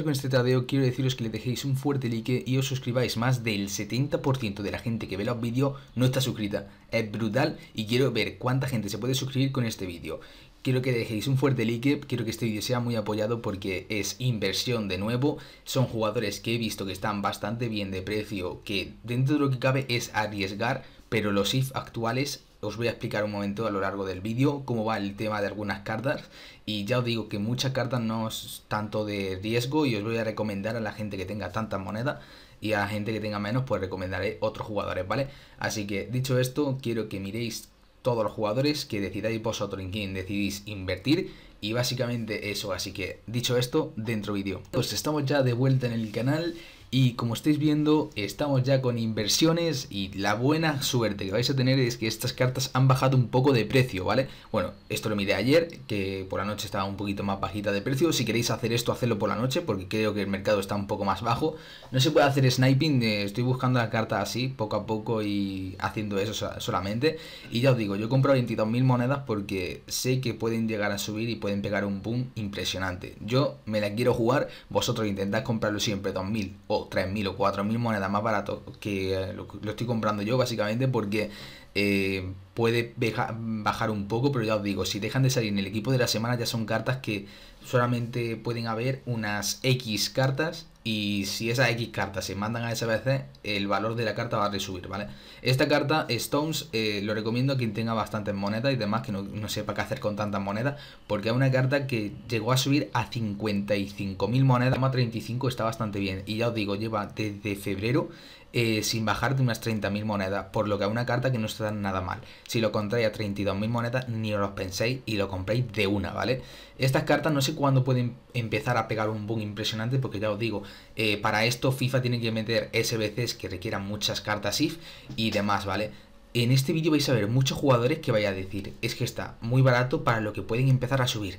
con este tradeo quiero deciros que le dejéis un fuerte like y os suscribáis. Más del 70% de la gente que ve los vídeos no está suscrita. Es brutal y quiero ver cuánta gente se puede suscribir con este vídeo. Quiero que dejéis un fuerte like, quiero que este vídeo sea muy apoyado porque es inversión de nuevo, son jugadores que he visto que están bastante bien de precio, que dentro de lo que cabe es arriesgar, pero los IF actuales os voy a explicar un momento a lo largo del vídeo cómo va el tema de algunas cartas y ya os digo que muchas cartas no es tanto de riesgo y os voy a recomendar a la gente que tenga tantas monedas y a la gente que tenga menos pues recomendaré otros jugadores, ¿vale? Así que dicho esto, quiero que miréis todos los jugadores, que decidáis vosotros en quién decidís invertir y básicamente eso, así que dicho esto, dentro vídeo. Pues estamos ya de vuelta en el canal y como estáis viendo, estamos ya con inversiones y la buena suerte que vais a tener es que estas cartas han bajado un poco de precio, ¿vale? Bueno, esto lo miré ayer, que por la noche estaba un poquito más bajita de precio. Si queréis hacer esto, hacedlo por la noche, porque creo que el mercado está un poco más bajo. No se puede hacer sniping, eh, estoy buscando la carta así, poco a poco y haciendo eso solamente. Y ya os digo, yo he comprado 22.000 monedas porque sé que pueden llegar a subir y pueden pegar un boom impresionante. Yo me la quiero jugar, vosotros intentad comprarlo siempre, 2.000 o 3.000 o 4.000 monedas más barato que eh, lo, estoy comprando yo, básicamente porque eh, puede bajar un poco, pero ya os digo, si dejan de salir en el equipo de la semana ya son cartas que solamente pueden haber unas X cartas y si esas X cartas se mandan a SBC, el valor de la carta va a resubir, ¿vale? Esta carta, Stones, eh, lo recomiendo a quien tenga bastantes monedas y demás, que no, sepa qué hacer con tantas monedas, porque es una carta que llegó a subir a 55.000 monedas, a 35 está bastante bien, y ya os digo, lleva desde febrero eh, sin bajar de unas 30.000 monedas, por lo que a una carta que no está nada mal. Si lo contrae a 32.000 monedas, ni os lo penséis y lo compréis de una, ¿vale? Estas cartas no sé cuándo pueden empezar a pegar un boom impresionante, porque ya os digo, eh, para esto FIFA tiene que meter SBCs que requieran muchas cartas IF y demás, ¿vale? En este vídeo vais a ver muchos jugadores que vais a decir, es que está muy barato para lo que pueden empezar a subir.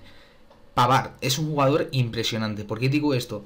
Pavar es un jugador impresionante. ¿Por qué digo esto?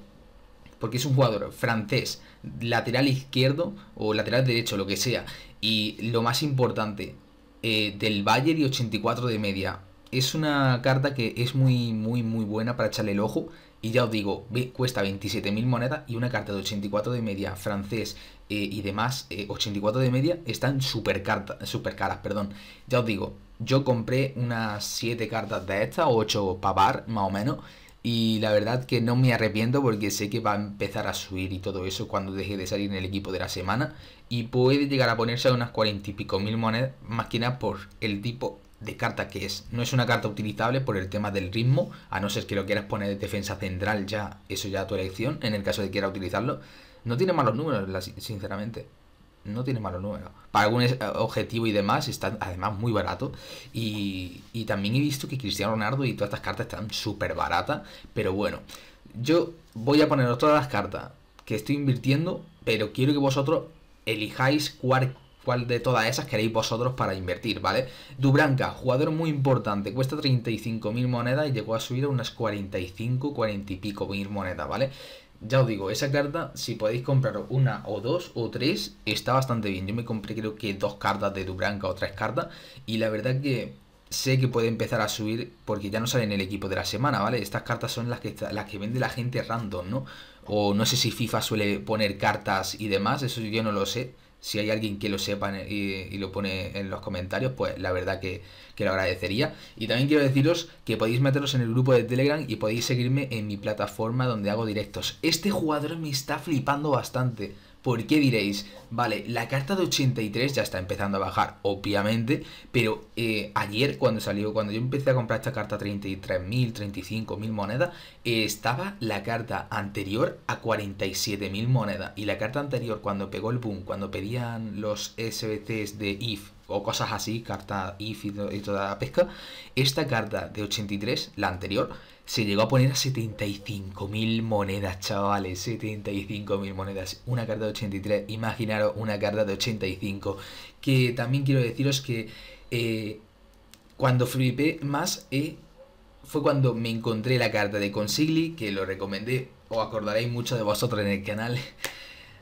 porque es un jugador francés, lateral izquierdo o lateral derecho, lo que sea. Y lo más importante, eh, del Bayern y 84 de media. Es una carta que es muy, muy, muy buena para echarle el ojo. Y ya os digo, cuesta 27.000 monedas y una carta de 84 de media francés eh, y demás, 84 eh, de media, están súper super caras. Perdón. Ya os digo, yo compré unas 7 cartas de estas, 8 pavar más o menos. Y la verdad que no me arrepiento porque sé que va a empezar a subir y todo eso cuando deje de salir en el equipo de la semana. Y puede llegar a ponerse a unas cuarenta y pico mil monedas, más que nada por el tipo de carta que es. No es una carta utilizable por el tema del ritmo, a no ser que lo quieras poner de defensa central ya, eso ya es tu elección, en el caso de que quiera utilizarlo. No tiene malos números, sinceramente no tiene malo número, Para algún eh, objetivo y demás, está además muy barato. Y, también he visto que Cristiano Ronaldo y todas estas cartas están súper baratas. Pero bueno, yo voy a poner todas las cartas que estoy invirtiendo, pero quiero que vosotros elijáis cuál, cuál de todas esas queréis vosotros para invertir, ¿vale? Dubranca, jugador muy importante, cuesta 35.000 monedas y llegó a subir a unas 45, 40 y pico mil monedas, ¿vale? Ya os digo, esa carta, si podéis comprar una o dos o tres, está bastante bien. Yo me compré creo que dos cartas de Dubranca o tres cartas y la verdad que sé que puede empezar a subir porque ya no sale en el equipo de la semana, ¿vale? Estas cartas son las que, las que vende la gente random, ¿no? O no sé si FIFA suele poner cartas y demás, eso yo no lo sé si hay alguien que lo sepa y, lo pone en los comentarios, pues la verdad que, que, lo agradecería. Y también quiero deciros que podéis meteros en el grupo de Telegram y podéis seguirme en mi plataforma donde hago directos. Este jugador me está flipando bastante. ¿Por qué diréis, vale, la carta de 83 ya está empezando a bajar, obviamente, pero eh, ayer cuando salió, cuando yo empecé a comprar esta carta 33.000, 35.000 monedas, eh, estaba la carta anterior a 47.000 monedas. Y la carta anterior, cuando pegó el boom, cuando pedían los SBCs de IF e o cosas así, carta IF y, toda la pesca, esta carta de 83, la anterior, se llegó a poner a 75.000 monedas, chavales. 75.000 monedas. Una carta de 83. Imaginaros una carta de 85. Que también quiero deciros que eh, cuando flipé más eh, fue cuando me encontré la carta de Consigli, que lo recomendé. Os acordaréis mucho de vosotros en el canal.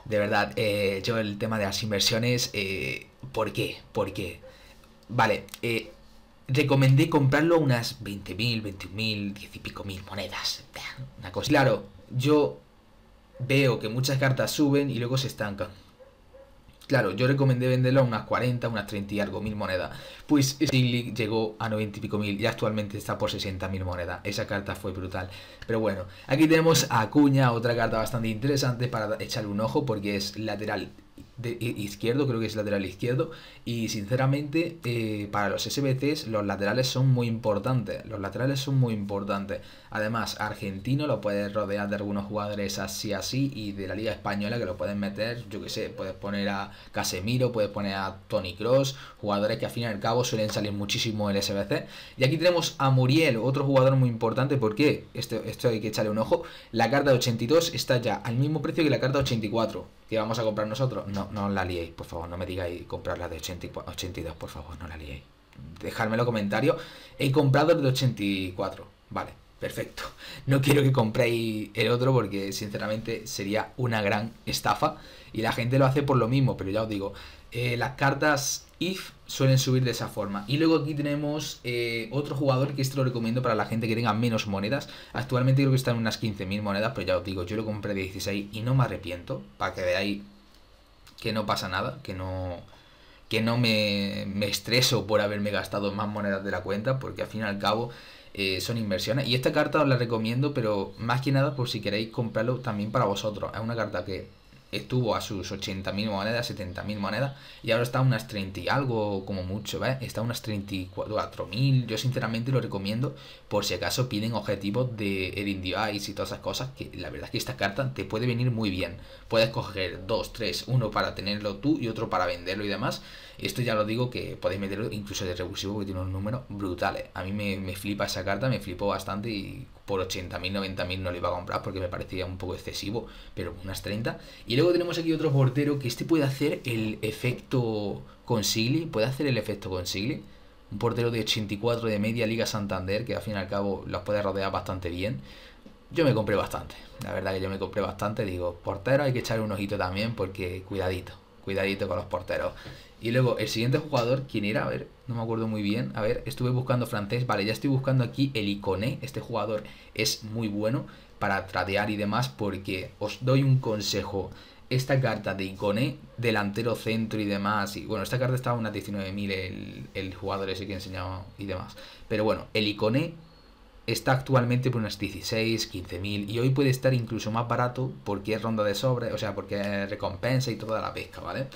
De verdad, eh, yo el tema de las inversiones, eh, ¿por qué? ¿Por qué? Vale, eh, recomendé comprarlo unas 20.000, 21.000, 10 y pico mil monedas. Una cosa. Claro, yo veo que muchas cartas suben y luego se estancan. Claro, yo recomendé venderlo a unas 40, unas 30 y algo mil monedas. Pues Stiglitz llegó a 90 y pico mil y actualmente está por 60 mil monedas. Esa carta fue brutal. Pero bueno, aquí tenemos a Acuña, otra carta bastante interesante para echarle un ojo porque es lateral de izquierdo, creo que es lateral izquierdo. Y sinceramente, eh, para los SBCs, los laterales son muy importantes. Los laterales son muy importantes. Además, argentino lo puedes rodear de algunos jugadores así, así, y de la Liga Española que lo pueden meter, yo que sé, puedes poner a Casemiro, puedes poner a Tony Cross, jugadores que al fin y al cabo suelen salir muchísimo el SBC. Y aquí tenemos a Muriel, otro jugador muy importante, porque esto, esto hay que echarle un ojo. La carta de 82 está ya al mismo precio que la carta 84 que vamos a comprar nosotros. No, no, la liéis, por favor, no me digáis comprar la de 80, 82, por favor, no la liéis. Dejadme los comentarios, he comprado el de 84, vale, perfecto. No quiero que compréis el otro porque sinceramente sería una gran estafa y la gente lo hace por lo mismo, pero ya os digo, eh, las cartas if suelen subir de esa forma. Y luego aquí tenemos eh, otro jugador que esto lo recomiendo para la gente que tenga menos monedas. Actualmente creo que están unas 15.000 monedas, pero ya os digo, yo lo compré de 16 y no me arrepiento, para que veáis que no pasa nada, que no, que no me, me, estreso por haberme gastado más monedas de la cuenta, porque al fin y al cabo eh, son inversiones. Y esta carta os la recomiendo, pero más que nada por si queréis comprarlo también para vosotros. Es una carta que estuvo a sus 80.000 monedas, 70.000 monedas, y ahora está a unas 30 algo, como mucho, ¿vale? Está a unas 34.000. Yo sinceramente lo recomiendo por si acaso piden objetivos de Erin Device y todas esas cosas, que la verdad es que esta carta te puede venir muy bien. Puedes coger dos, tres, uno para tenerlo tú y otro para venderlo y demás. Esto ya lo digo que podéis meterlo incluso de recursivo que tiene unos números brutales. A mí me, flipa esa carta, me flipó bastante y por 80.000, 90.000 no lo iba a comprar porque me parecía un poco excesivo, pero unas 30. Y luego tenemos aquí otro portero que este puede hacer el efecto consigli, puede hacer el efecto con consigli. Un portero de 84 de media Liga Santander que al fin y al cabo los puede rodear bastante bien. Yo me compré bastante, la verdad que yo me compré bastante, digo, portero hay que echarle un ojito también porque cuidadito cuidadito con los porteros. Y luego el siguiente jugador, ¿quién era? A ver, no me acuerdo muy bien. A ver, estuve buscando francés. Vale, ya estoy buscando aquí el iconé. Este jugador es muy bueno para tradear y demás porque os doy un consejo. Esta carta de iconé, delantero centro y demás. Y bueno, esta carta estaba a unas 19.000 el, el jugador ese que enseñaba y demás. Pero bueno, el iconé está actualmente por unas 16, 15 mil y hoy puede estar incluso más barato porque es ronda de sobre, o sea, porque es recompensa y toda la pesca, ¿vale?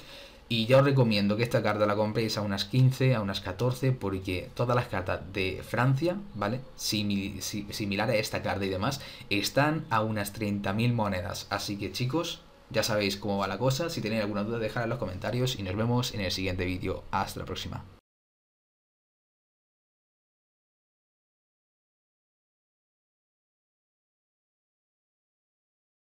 Y yo os recomiendo que esta carta la compréis a unas 15, a unas 14, porque todas las cartas de Francia, ¿vale? Similar a esta carta y demás, están a unas 30.000 monedas. Así que chicos, ya sabéis cómo va la cosa. Si tenéis alguna duda, dejadla en los comentarios y nos vemos en el siguiente vídeo. Hasta la próxima.